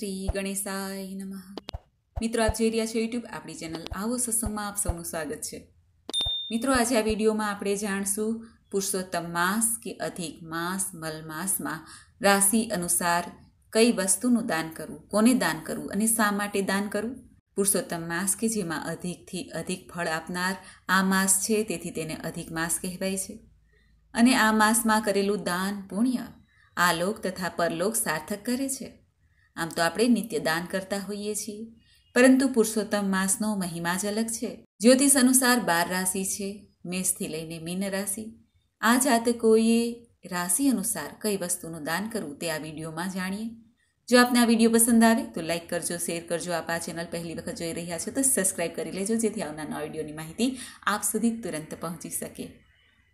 શ્રી ગણેશાય નમઃ મિત્રો આપ જોઈ રહ્યા છો યુટ્યુબ આપણી ચેનલ આવો સત્સંગમાં આપ સૌનું સ્વાગત છે મિત્રો આજે આ વિડીયોમાં આપણે જાણશું પુરુષોત્તમ માસ કે અધિક માસ મલ માસમાં રાશિ અનુસાર કઈ વસ્તુનું દાન કરવું કોને દાન કરવું અને શા માટે દાન કરવું પુરુષોત્તમ માસ કે જેમાં અધિકથી અધિક ફળ આપનાર આ માસ છે તેથી તેને અધિક માસ કહેવાય છે અને આ માસમાં કરેલું દાન પુણ્ય આલોક તથા પરલોક સાર્થક કરે છે આમ તો આપણે નિત્ય દાન કરતા હોઈએ છીએ પરંતુ પુરુષોત્તમ માસનો મહિમા જ અલગ છે જ્યોતિષ અનુસાર બાર રાશિ છે મેષથી લઈને મીન રાશિ આ જાતકોએ રાશિ અનુસાર કઈ વસ્તુનું દાન કરવું તે આ વિડીયોમાં જાણીએ જો આપને આ વિડીયો પસંદ આવે તો લાઇક કરજો શેર કરજો આપ આ ચેનલ પહેલી વખત જોઈ રહ્યા છો તો સબસ્ક્રાઈબ કરી લેજો જેથી આવનારા વિડીયોની માહિતી આપ સુધી તુરંત પહોંચી શકે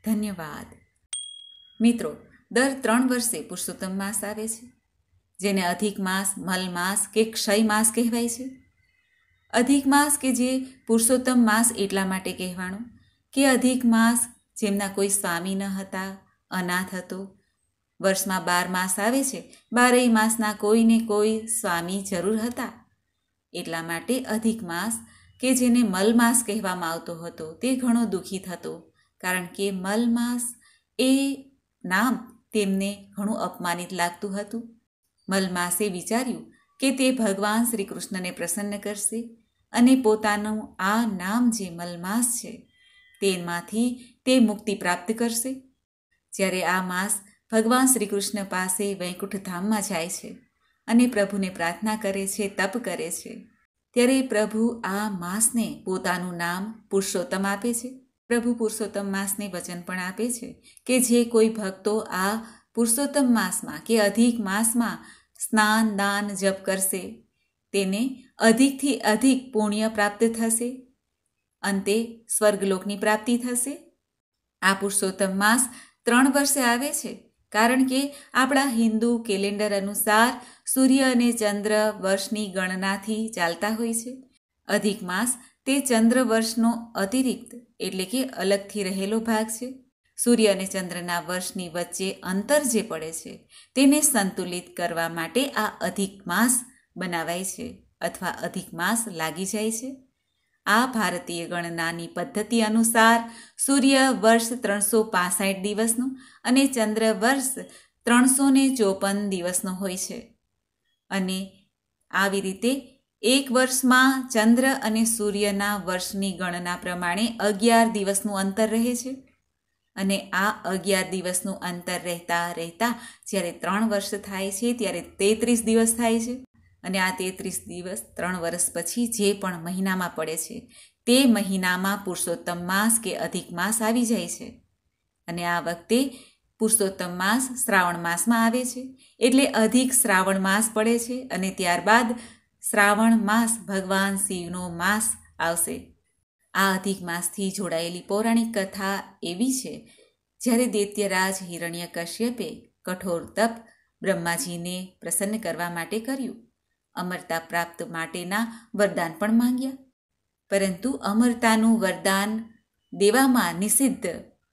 ધન્યવાદ મિત્રો દર ત્રણ વર્ષે પુરુષોત્તમ માસ આવે છે જેને અધિક માસ મલમાસ કે ક્ષય માસ કહેવાય છે અધિક માસ કે જે પુરુષોત્તમ માસ એટલા માટે કહેવાનું કે અધિક માસ જેમના કોઈ સ્વામી ન હતા અનાથ હતો વર્ષમાં બાર માસ આવે છે બારેય માસના કોઈને કોઈ સ્વામી જરૂર હતા એટલા માટે અધિક માસ કે જેને મલમાસ કહેવામાં આવતો હતો તે ઘણો દુઃખી થતો કારણ કે મલમાસ એ નામ તેમને ઘણું અપમાનિત લાગતું હતું મલમાસે વિચાર્યું કે તે ભગવાન શ્રી કૃષ્ણને પ્રસન્ન કરશે અને પોતાનું આ નામ જે મલમાસ છે તેમાંથી તે મુક્તિ પ્રાપ્ત કરશે જ્યારે આ માસ ભગવાન શ્રી કૃષ્ણ પાસે વૈકુંઠધામમાં જાય છે અને પ્રભુને પ્રાર્થના કરે છે તપ કરે છે ત્યારે પ્રભુ આ માસને પોતાનું નામ પુરુષોત્તમ આપે છે પ્રભુ પુરુષોત્તમ માસને વચન પણ આપે છે કે જે કોઈ ભક્તો આ પુરુષોત્તમ માસમાં કે અધિક માસમાં સ્નાન દાન જપ કરશે તેને અધિકથી અધિક પુણ્ય પ્રાપ્ત થશે અંતે સ્વર્ગલોકની પ્રાપ્તિ થશે આ પુરુષોત્તમ માસ ત્રણ વર્ષે આવે છે કારણ કે આપણા હિન્દુ કેલેન્ડર અનુસાર સૂર્ય અને ચંદ્ર વર્ષની ગણનાથી ચાલતા હોય છે અધિક માસ તે ચંદ્ર વર્ષનો અતિરિક્ત એટલે કે અલગથી રહેલો ભાગ છે સૂર્ય અને ચંદ્રના વર્ષની વચ્ચે અંતર જે પડે છે તેને સંતુલિત કરવા માટે આ અધિક માસ બનાવાય છે અથવા અધિક માસ લાગી જાય છે આ ભારતીય ગણનાની પદ્ધતિ અનુસાર સૂર્ય વર્ષ ત્રણસો પાસઠ દિવસનું અને ચંદ્ર વર્ષ ત્રણસો ને ચોપન દિવસનો હોય છે અને આવી રીતે એક વર્ષમાં ચંદ્ર અને સૂર્યના વર્ષની ગણના પ્રમાણે અગિયાર દિવસનું અંતર રહે છે અને આ અગિયાર દિવસનું અંતર રહેતા રહેતા જ્યારે ત્રણ વર્ષ થાય છે ત્યારે તેત્રીસ દિવસ થાય છે અને આ તેત્રીસ દિવસ ત્રણ વર્ષ પછી જે પણ મહિનામાં પડે છે તે મહિનામાં પુરુષોત્તમ માસ કે અધિક માસ આવી જાય છે અને આ વખતે પુરુષોત્તમ માસ શ્રાવણ માસમાં આવે છે એટલે અધિક શ્રાવણ માસ પડે છે અને ત્યારબાદ શ્રાવણ માસ ભગવાન શિવનો માસ આવશે આ અધિક માસથી જોડાયેલી પૌરાણિક કથા એવી છે જ્યારે દૈત્યરાજ હિરણ્ય કશ્યપે કઠોર તપ બ્રહ્માજીને પ્રસન્ન કરવા માટે કર્યું અમરતા પ્રાપ્ત માટેના વરદાન પણ માંગ્યા પરંતુ અમરતાનું વરદાન દેવામાં નિષિદ્ધ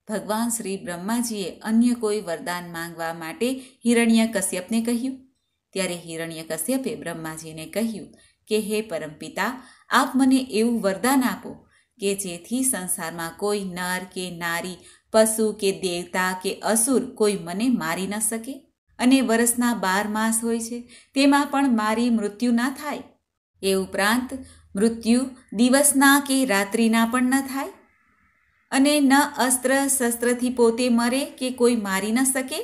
ભગવાન શ્રી બ્રહ્માજીએ અન્ય કોઈ વરદાન માંગવા માટે હિરણ્ય કશ્યપને કહ્યું ત્યારે હિરણ્ય કશ્યપે બ્રહ્માજીને કહ્યું કે હે પરમપિતા આપ મને એવું વરદાન આપો કે જેથી સંસારમાં કોઈ નર કે નારી પશુ કે દેવતા કે અસુર કોઈ મને મારી ન શકે અને વરસના બાર માસ હોય છે તેમાં પણ મારી મૃત્યુ ના થાય એ ઉપરાંત મૃત્યુ દિવસના કે રાત્રિના પણ ન થાય અને ન અસ્ત્ર શસ્ત્રથી પોતે મરે કે કોઈ મારી ન શકે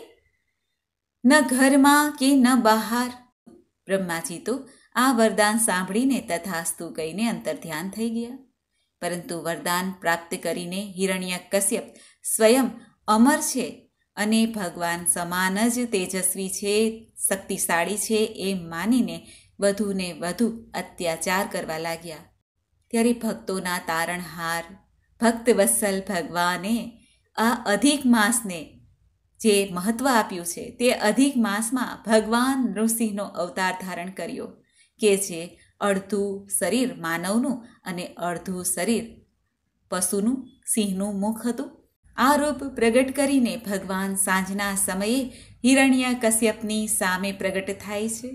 ન ઘરમાં કે ન બહાર બ્રહ્માજી તો આ વરદાન સાંભળીને તથાસ્તુ કહીને અંતર ધ્યાન થઈ ગયા પરંતુ વરદાન પ્રાપ્ત કરીને હિરણ્ય કશ્યપ સ્વયં અમર છે અને ભગવાન સમાન જ તેજસ્વી છે શક્તિશાળી છે એમ માનીને વધુને વધુ અત્યાચાર કરવા લાગ્યા ત્યારે ભક્તોના તારણહાર ભક્તવત્સલ ભગવાને આ અધિક માસને જે મહત્ત્વ આપ્યું છે તે અધિક માસમાં ભગવાન નૃસિંહનો અવતાર ધારણ કર્યો કે જે અડધું શરીર માનવનું અને અડધું શરીર પશુનું સિંહનું મુખ હતું આ રૂપ પ્રગટ કરીને ભગવાન સાંજના સમયે હિરણ્ય કશ્યપની સામે પ્રગટ થાય છે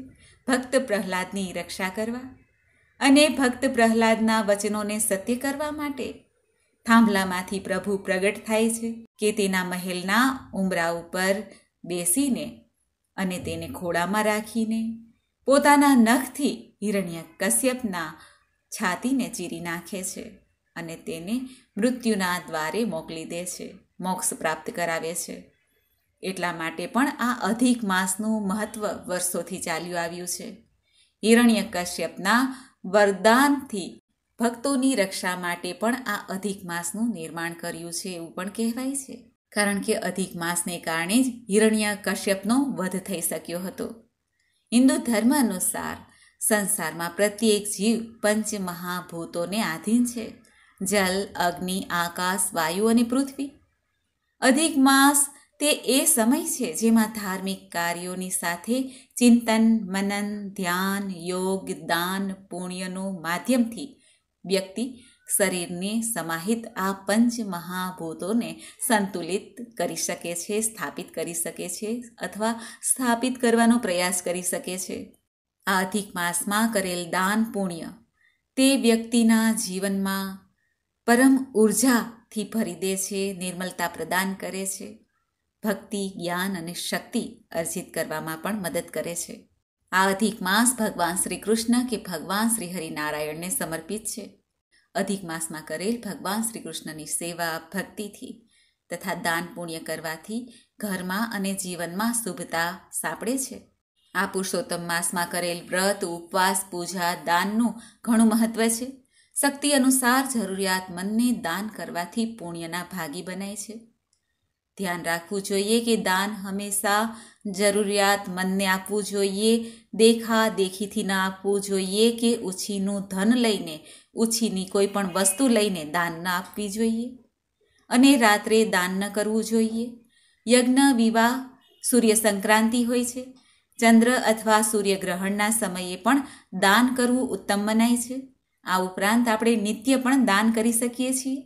ભક્ત પ્રહલાદની રક્ષા કરવા અને ભક્ત પ્રહલાદના વચનોને સત્ય કરવા માટે થાંભલામાંથી પ્રભુ પ્રગટ થાય છે કે તેના મહેલના ઉમરા ઉપર બેસીને અને તેને ખોળામાં રાખીને પોતાના નખથી હિરણ્ય કશ્યપના છાતીને ચીરી નાખે છે અને તેને મૃત્યુના દ્વારે મોકલી દે છે મોક્ષ પ્રાપ્ત કરાવે છે એટલા માટે પણ આ અધિક માસનું મહત્વ વર્ષોથી ચાલ્યું આવ્યું છે હિરણ્ય કશ્યપના વરદાનથી ભક્તોની રક્ષા માટે પણ આ અધિક માસનું નિર્માણ કર્યું છે એવું પણ કહેવાય છે કારણ કે અધિક માસને કારણે જ હિરણ્ય કશ્યપનો વધ થઈ શક્યો હતો હિન્દુ ધર્મ અનુસાર સંસારમાં પ્રત્યેક જીવ પંચ મહાભૂતોને આધીન છે જલ અગ્નિ આકાશ વાયુ અને પૃથ્વી અધિક માસ તે એ સમય છે જેમાં ધાર્મિક કાર્યોની સાથે ચિંતન મનન ધ્યાન યોગ દાન પુણ્યનું માધ્યમથી વ્યક્તિ શરીરને સમાહિત આ પંચ મહાભૂતોને સંતુલિત કરી શકે છે સ્થાપિત કરી શકે છે અથવા સ્થાપિત કરવાનો પ્રયાસ કરી શકે છે આ અધિક માસમાં કરેલ દાન પુણ્ય તે વ્યક્તિના જીવનમાં પરમ ઉર્જાથી ભરી દે છે નિર્મલતા પ્રદાન કરે છે ભક્તિ જ્ઞાન અને શક્તિ અર્જિત કરવામાં પણ મદદ કરે છે આ અધિક માસ ભગવાન શ્રી કૃષ્ણ કે ભગવાન શ્રી હરિનારાયણને સમર્પિત છે અધિક માસમાં કરેલ ભગવાન શ્રી કૃષ્ણની સેવા ભક્તિથી તથા દાન પુણ્ય કરવાથી ઘરમાં અને જીવનમાં શુભતા સાંપડે છે આ પુરુષોત્તમ માસમાં કરેલ વ્રત ઉપવાસ પૂજા દાનનું ઘણું મહત્વ છે શક્તિ અનુસાર જરૂરિયાતમંદને દાન કરવાથી પુણ્યના ભાગી બનાય છે ધ્યાન રાખવું જોઈએ કે દાન હંમેશા જરૂરિયાતમંદને આપવું જોઈએ દેખા દેખીથી ના આપવું જોઈએ કે ઉછીનું ધન લઈને ઉછીની કોઈ પણ વસ્તુ લઈને દાન ન આપવી જોઈએ અને રાત્રે દાન ન કરવું જોઈએ યજ્ઞ વિવાહ સૂર્ય સંક્રાંતિ હોય છે ચંદ્ર અથવા સૂર્યગ્રહણના સમયે પણ દાન કરવું ઉત્તમ મનાય છે આ ઉપરાંત આપણે નિત્ય પણ દાન કરી શકીએ છીએ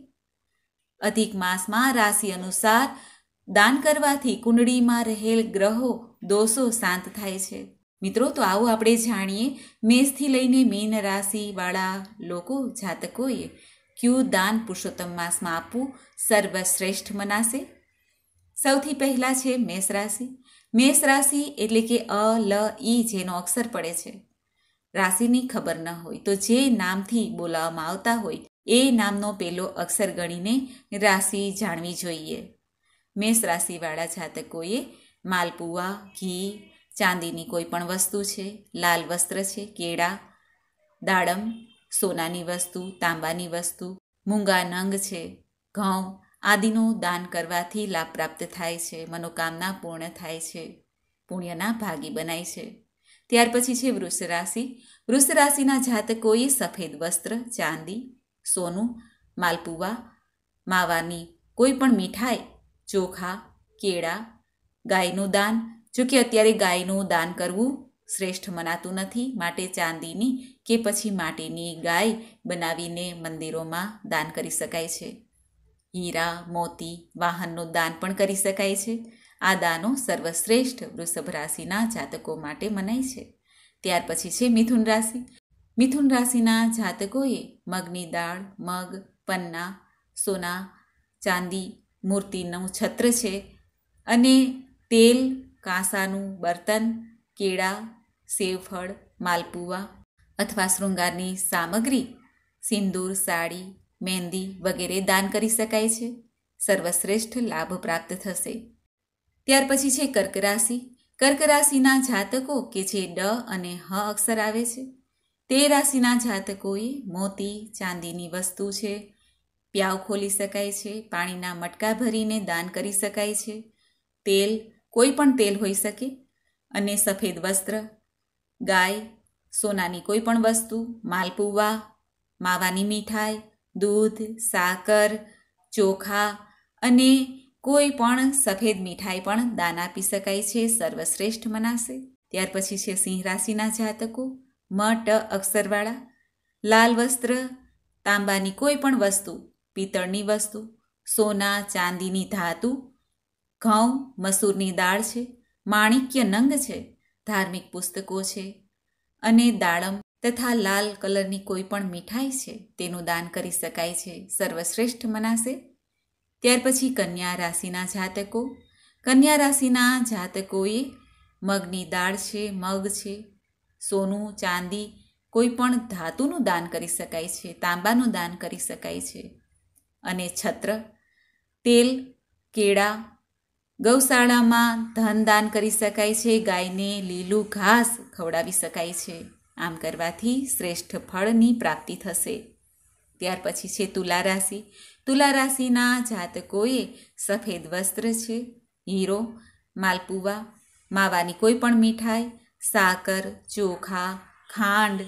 અધિક માસમાં રાશિ અનુસાર દાન કરવાથી કુંડળીમાં રહેલ ગ્રહો દોષો શાંત થાય છે મિત્રો તો આવું આપણે જાણીએ મેષથી લઈને મીન રાશિવાળા લોકો જાતકોએ ક્યુ દાન પુરુષોત્તમ માસમાં આપવું સર્વશ્રેષ્ઠ મનાશે સૌથી પહેલાં છે મેષ રાશિ મેષ રાશિ એટલે કે અ લ ઈ જેનો અક્ષર પડે છે રાશિની ખબર ન હોય તો જે નામથી બોલાવવામાં આવતા હોય એ નામનો પેલો અક્ષર ગણીને રાશિ જાણવી જોઈએ મેષ રાશિવાળા જાતકોએ માલપુઆ ઘી ચાંદીની કોઈ પણ વસ્તુ છે લાલ વસ્ત્ર છે કેળા દાડમ સોનાની વસ્તુ તાંબાની વસ્તુ મૂંગા નંગ છે ઘઉં આદિનું દાન કરવાથી લાભ પ્રાપ્ત થાય છે મનોકામના પૂર્ણ થાય છે પુણ્યના ભાગી બનાય છે ત્યાર પછી છે વૃષ રાશિ વૃષ રાશિના જાતકોએ સફેદ વસ્ત્ર ચાંદી સોનું માલપુવા માવાની કોઈ પણ મીઠાઈ ચોખા કેળા ગાયનું દાન જોકે અત્યારે ગાયનું દાન કરવું શ્રેષ્ઠ મનાતું નથી માટે ચાંદીની કે પછી માટીની ગાય બનાવીને મંદિરોમાં દાન કરી શકાય છે હીરા મોતી વાહનનું દાન પણ કરી શકાય છે આ દાનો સર્વશ્રેષ્ઠ વૃષભ રાશિના જાતકો માટે મનાય છે ત્યાર પછી છે મિથુન રાશિ મિથુન રાશિના જાતકોએ મગની દાળ મગ પન્ના સોના ચાંદી મૂર્તિનું છત્ર છે અને તેલ કાંસાનું બર્તન કેળા સેવફળ માલપુવા અથવા શૃંગારની સામગ્રી સિંદૂર સાડી મહેંદી વગેરે દાન કરી શકાય છે સર્વશ્રેષ્ઠ લાભ પ્રાપ્ત થશે ત્યાર પછી છે કર્ક રાશિ કર્ક રાશિના જાતકો કે જે ડ અને હ અક્ષર આવે છે તે રાશિના જાતકોએ મોતી ચાંદીની વસ્તુ છે પ્યાવ ખોલી શકાય છે પાણીના મટકા ભરીને દાન કરી શકાય છે તેલ કોઈ પણ તેલ હોઈ શકે અને સફેદ વસ્ત્ર ગાય સોનાની કોઈ પણ વસ્તુ માલપુવા માવાની મીઠાઈ દૂધ સાકર ચોખા અને કોઈ પણ સફેદ મીઠાઈ પણ દાન આપી શકાય છે સર્વશ્રેષ્ઠ મનાશે ત્યાર પછી છે સિંહ રાશિના જાતકો મટ અક્ષરવાળા લાલ વસ્ત્ર તાંબાની કોઈ પણ વસ્તુ પિત્તળની વસ્તુ સોના ચાંદીની ધાતુ ઘઉં મસૂરની દાળ છે માણિક્ય નંગ છે ધાર્મિક પુસ્તકો છે અને દાડમ તથા લાલ કલરની કોઈ પણ મીઠાઈ છે તેનું દાન કરી શકાય છે સર્વશ્રેષ્ઠ મનાશે ત્યાર પછી કન્યા રાશિના જાતકો કન્યા રાશિના જાતકોએ મગની દાળ છે મગ છે સોનું ચાંદી કોઈ પણ ધાતુનું દાન કરી શકાય છે તાંબાનું દાન કરી શકાય છે અને છત્ર તેલ કેળા ગૌશાળામાં ધન દાન કરી શકાય છે ગાયને લીલું ઘાસ ખવડાવી શકાય છે આમ કરવાથી શ્રેષ્ઠ ફળની પ્રાપ્તિ થશે ત્યાર પછી છે તુલા રાશિ તુલા રાશિના જાતકોએ સફેદ વસ્ત્ર છે હીરો માલપુવા માવાની કોઈ પણ મીઠાઈ સાકર ચોખા ખાંડ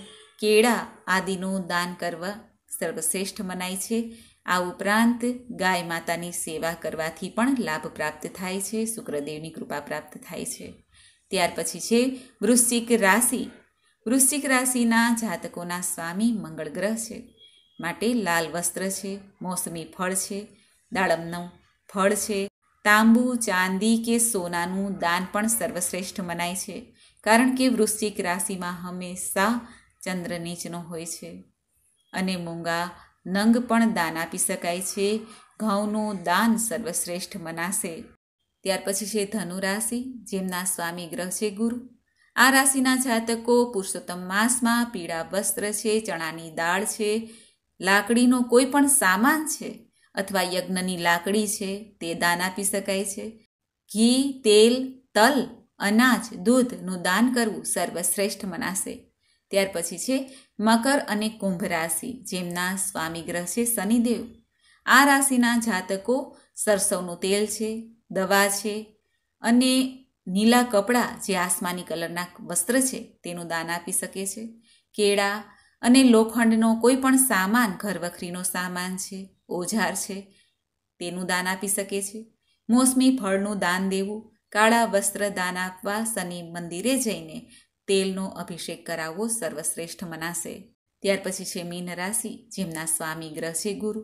કેળા આદિનું દાન કરવા સર્વશ્રેષ્ઠ મનાય છે આ ઉપરાંત ગાય માતાની સેવા કરવાથી પણ લાભ પ્રાપ્ત થાય છે શુક્રદેવની કૃપા પ્રાપ્ત થાય છે ત્યાર પછી છે વૃશ્ચિક રાશિ વૃશ્ચિક રાશિના જાતકોના સ્વામી મંગળ ગ્રહ છે માટે લાલ વસ્ત્ર છે મોસમી ફળ છે દાડમનું ફળ છે તાંબુ ચાંદી કે સોનાનું દાન પણ સર્વશ્રેષ્ઠ મનાય છે કારણ કે વૃશ્ચિક રાશિમાં હંમેશા ચંદ્ર નીચનો હોય છે અને મૂંગા નંગ પણ દાન આપી શકાય છે ઘઉંનું દાન સર્વશ્રેષ્ઠ મનાશે ત્યાર પછી છે ધનુ રાશિ જેમના સ્વામી ગ્રહ છે ગુરુ આ રાશિના જાતકો પુરુષોત્તમ માસમાં પીળા વસ્ત્ર છે ચણાની દાળ છે લાકડીનો કોઈ પણ સામાન છે અથવા યજ્ઞની લાકડી છે તે દાન આપી શકાય છે ઘી તેલ તલ અનાજ દૂધનું દાન કરવું સર્વશ્રેષ્ઠ મનાશે ત્યાર પછી છે મકર અને કુંભ રાશિ જેમના સ્વામી ગ્રહ છે શનિદેવ આ રાશિના જાતકો સરસવનું તેલ છે દવા છે અને નીલા કપડાં જે આસમાની કલરના વસ્ત્ર છે તેનું દાન આપી શકે છે કેળા અને લોખંડનો કોઈ પણ સામાન ઘર વખરીનો સામાન છે ઓઝાર છે તેનું દાન આપી શકે છે મોસમી ફળનું દાન દેવું કાળા વસ્ત્ર દાન આપવા શનિ મંદિરે જઈને તેલનો અભિષેક કરાવવો સર્વશ્રેષ્ઠ મનાશે ત્યાર પછી છે મીન રાશિ જેમના સ્વામી ગ્રહ છે ગુરુ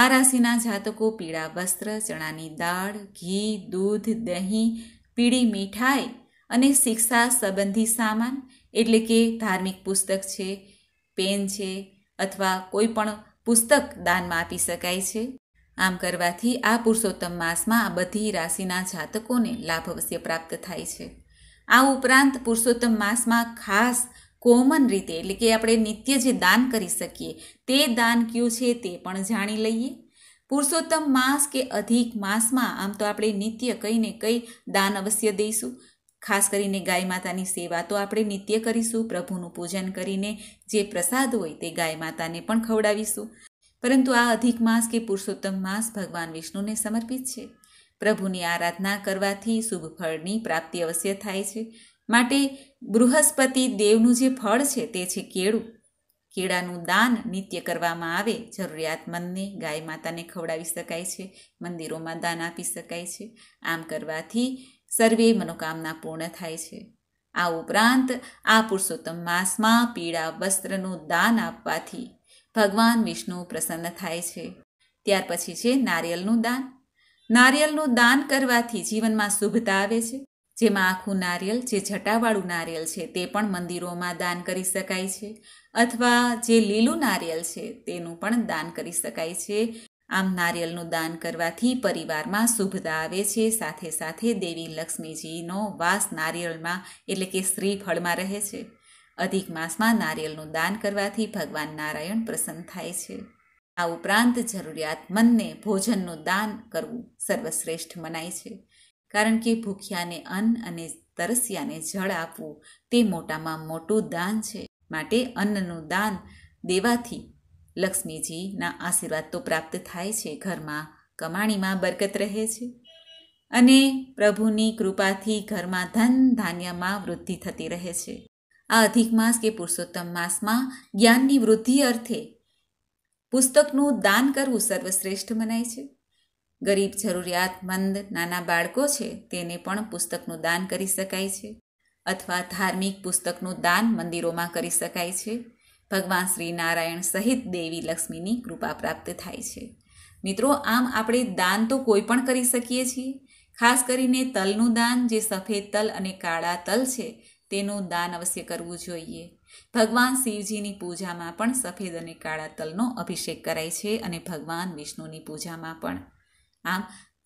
આ રાશિના જાતકો પીળા વસ્ત્ર ચણાની દાળ ઘી દૂધ દહીં પીળી મીઠાઈ અને શિક્ષા સંબંધી સામાન એટલે કે ધાર્મિક પુસ્તક છે પેન છે અથવા કોઈ પણ પુસ્તક દાનમાં આપી શકાય છે આમ કરવાથી આ પુરુષોત્તમ માસમાં આ બધી રાશિના જાતકોને લાભ અવશ્ય પ્રાપ્ત થાય છે આ ઉપરાંત પુરુષોત્તમ માસમાં ખાસ કોમન રીતે એટલે કે આપણે નિત્ય જે દાન કરી શકીએ તે દાન કયું છે તે પણ જાણી લઈએ પુરુષોત્તમ માસ કે અધિક માસમાં આમ તો આપણે નિત્ય કંઈ ને કંઈ દાન અવશ્ય દઈશું ખાસ કરીને ગાય માતાની સેવા તો આપણે નિત્ય કરીશું પ્રભુનું પૂજન કરીને જે પ્રસાદ હોય તે ગાય માતાને પણ ખવડાવીશું પરંતુ આ અધિક માસ કે પુરુષોત્તમ માસ ભગવાન વિષ્ણુને સમર્પિત છે પ્રભુની આરાધના કરવાથી શુભ ફળની પ્રાપ્તિ અવશ્ય થાય છે માટે બૃહસ્પતિ દેવનું જે ફળ છે તે છે કેળું કેળાનું દાન નિત્ય કરવામાં આવે જરૂરિયાતમંદને ગાય માતાને ખવડાવી શકાય છે મંદિરોમાં દાન આપી શકાય છે આમ કરવાથી સર્વે મનોકામના પૂર્ણ થાય છે આ ઉપરાંત આ પુરુષોત્તમ માસમાં પીળા વસ્ત્રનું દાન આપવાથી ભગવાન વિષ્ણુ પ્રસન્ન થાય છે ત્યાર પછી છે નારિયેલનું દાન નારિયેલનું દાન કરવાથી જીવનમાં શુભતા આવે છે જેમાં આખું નારિયેલ જે જટાવાળું નારિયેલ છે તે પણ મંદિરોમાં દાન કરી શકાય છે અથવા જે લીલું નારિયેલ છે તેનું પણ દાન કરી શકાય છે આમ નારિયેલનું દાન કરવાથી પરિવારમાં શુભતા આવે છે સાથે સાથે દેવી લક્ષ્મીજીનો વાસ નારિયેળમાં એટલે કે શ્રીફળમાં રહે છે અધિક માસમાં નારિયેલનું દાન કરવાથી ભગવાન નારાયણ પ્રસન્ન થાય છે આ ઉપરાંત જરૂરિયાતમંદને ભોજનનું દાન કરવું સર્વશ્રેષ્ઠ મનાય છે કારણ કે ભૂખ્યાને અન્ન અને તરસ્યાને જળ આપવું તે મોટામાં મોટું દાન છે માટે અન્નનું દાન દેવાથી લક્ષ્મીજીના આશીર્વાદ તો પ્રાપ્ત થાય છે ઘરમાં કમાણીમાં બરકત રહે છે અને પ્રભુની કૃપાથી ઘરમાં ધન ધાન્યમાં વૃદ્ધિ થતી રહે છે આ અધિક માસ કે પુરુષોત્તમ માસમાં જ્ઞાનની વૃદ્ધિ અર્થે પુસ્તકનું દાન કરવું સર્વશ્રેષ્ઠ મનાય છે ગરીબ જરૂરિયાતમંદ નાના બાળકો છે તેને પણ પુસ્તકનું દાન કરી શકાય છે અથવા ધાર્મિક પુસ્તકનું દાન મંદિરોમાં કરી શકાય છે ભગવાન શ્રી નારાયણ સહિત દેવી લક્ષ્મીની કૃપા પ્રાપ્ત થાય છે મિત્રો આમ આપણે દાન તો કોઈ પણ કરી શકીએ છીએ ખાસ કરીને તલનું દાન જે સફેદ તલ અને કાળા તલ છે તેનું દાન અવશ્ય કરવું જોઈએ ભગવાન શિવજીની પૂજામાં પણ સફેદ અને કાળા તલનો અભિષેક કરાય છે અને ભગવાન વિષ્ણુની પૂજામાં પણ આમ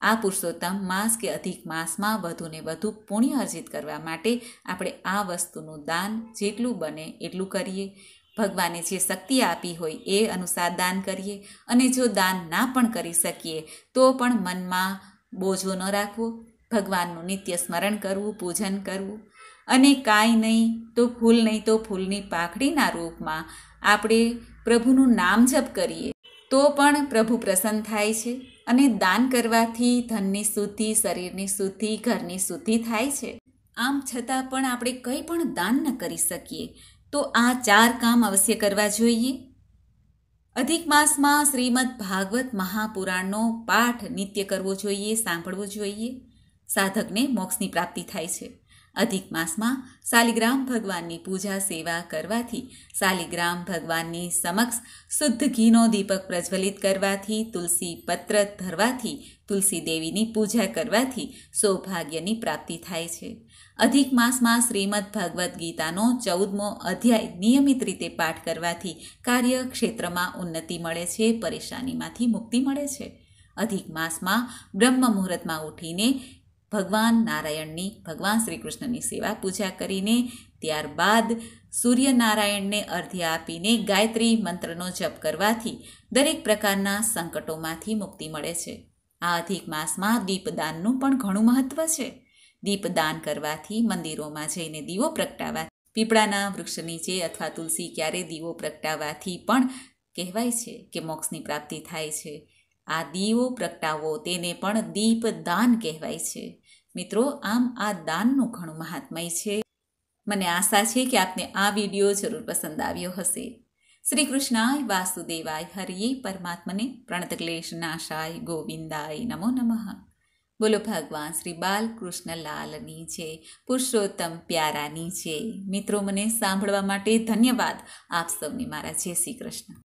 આ પુરુષોત્તમ માસ કે અધિક માસમાં વધુને વધુ પુણ્ય અર્જિત કરવા માટે આપણે આ વસ્તુનું દાન જેટલું બને એટલું કરીએ ભગવાને જે શક્તિ આપી હોય એ અનુસાર દાન કરીએ અને જો દાન ના પણ કરી શકીએ તો પણ મનમાં બોજો ન રાખવો ભગવાનનું નિત્ય સ્મરણ કરવું પૂજન કરવું અને કાંઈ નહીં તો ફૂલ નહીં તો ફૂલની પાખડીના રૂપમાં આપણે પ્રભુનું નામ જપ કરીએ તો પણ પ્રભુ પ્રસન્ન થાય છે અને દાન કરવાથી ધનની શુદ્ધિ શરીરની શુદ્ધિ ઘરની શુદ્ધિ થાય છે આમ છતાં પણ આપણે કંઈ પણ દાન ન કરી શકીએ તો આ ચાર કામ અવશ્ય કરવા જોઈએ અધિક માસમાં શ્રીમદ ભાગવત મહાપુરાણનો પાઠ નિત્ય કરવો જોઈએ સાંભળવો જોઈએ સાધકને મોક્ષની પ્રાપ્તિ થાય છે અધિક માસમાં શાલિગ્રામ ભગવાનની પૂજા સેવા કરવાથી શાલિગ્રામ ભગવાનની સમક્ષ શુદ્ધ ઘીનો દીપક પ્રજ્વલિત કરવાથી તુલસી પત્ર ધરવાથી તુલસી દેવીની પૂજા કરવાથી સૌભાગ્યની પ્રાપ્તિ થાય છે અધિક માસમાં શ્રીમદ ભગવદ્ ગીતાનો ચૌદમો અધ્યાય નિયમિત રીતે પાઠ કરવાથી કાર્યક્ષેત્રમાં ઉન્નતિ મળે છે પરેશાનીમાંથી મુક્તિ મળે છે અધિક માસમાં બ્રહ્મ મુહૂર્તમાં ઉઠીને ભગવાન નારાયણની ભગવાન શ્રી કૃષ્ણની સેવા પૂજા કરીને ત્યારબાદ સૂર્યનારાયણને અર્ધ્ય આપીને ગાયત્રી મંત્રનો જપ કરવાથી દરેક પ્રકારના સંકટોમાંથી મુક્તિ મળે છે આ અધિક માસમાં દીપદાનનું પણ ઘણું મહત્ત્વ છે દીપદાન કરવાથી મંદિરોમાં જઈને દીવો પ્રગટાવવા પીપળાના વૃક્ષ નીચે અથવા તુલસી ક્યારે દીવો પ્રગટાવાથી પણ કહેવાય છે કે મોક્ષની પ્રાપ્તિ થાય છે આ દીવો પ્રગટાવો તેને પણ દીપદાન કહેવાય છે મિત્રો આમ આ દાનનું ઘણું મહાત્મય છે મને આશા છે કે આપને આ વિડીયો જરૂર પસંદ આવ્યો હશે શ્રી કૃષ્ણાય વાસુદેવાય હરિયે પરમાત્મને પ્રણતક્લેશ નાશાય ગોવિંદાય નમો નમઃ બોલો ભગવાન શ્રી બાલકૃષ્ણ લાલની છે પુરુષોત્તમ પ્યારાની છે મિત્રો મને સાંભળવા માટે ધન્યવાદ આપ સૌને મારા જય શ્રી કૃષ્ણ